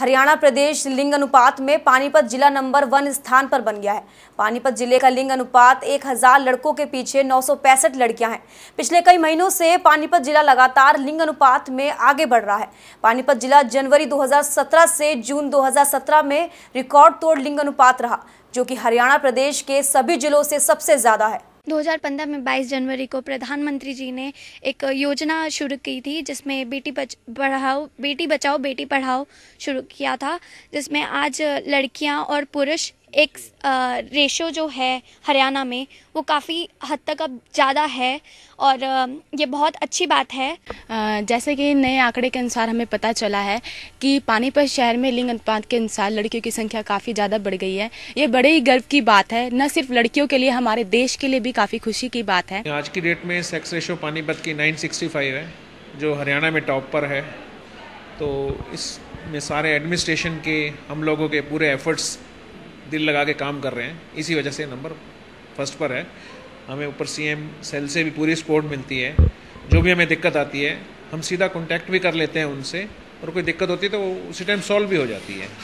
हरियाणा प्रदेश लिंग अनुपात में पानीपत जिला नंबर वन स्थान पर बन गया है पानीपत जिले का लिंग अनुपात 1000 लड़कों के पीछे नौ लड़कियां हैं पिछले कई महीनों से पानीपत जिला लगातार लिंग अनुपात में आगे बढ़ रहा है पानीपत जिला जनवरी 2017 से जून 2017 में रिकॉर्ड तोड़ लिंग अनुपात रहा जो कि हरियाणा प्रदेश के सभी जिलों से सबसे ज़्यादा है 2015 में 22 जनवरी को प्रधानमंत्री जी ने एक योजना शुरू की थी जिसमें बेटी बच पढ़ाओ बेटी बचाओ बेटी पढ़ाओ शुरू किया था जिसमें आज लड़कियां और पुरुष एक रेशो जो है हरियाणा में वो काफ़ी हद तक अब ज़्यादा है और ये बहुत अच्छी बात है जैसे कि नए आंकड़े के अनुसार हमें पता चला है कि पानीपत शहर में लिंग अनुपात के अनुसार लड़कियों की संख्या काफ़ी ज़्यादा बढ़ गई है ये बड़े ही गर्व की बात है न सिर्फ लड़कियों के लिए हमारे देश के लिए भी काफ़ी खुशी की बात है आज की डेट में सेक्स रेशो पानीपत की नाइन है जो हरियाणा में टॉप पर है तो इसमें सारे एडमिनिस्ट्रेशन के हम लोगों के पूरे एफर्ट्स दिल लगा के काम कर रहे हैं इसी वजह से नंबर फर्स्ट पर है हमें ऊपर सी सेल से भी पूरी सपोर्ट मिलती है जो भी हमें दिक्कत आती है हम सीधा कॉन्टैक्ट भी कर लेते हैं उनसे और कोई दिक्कत होती है तो उसी टाइम सॉल्व भी हो जाती है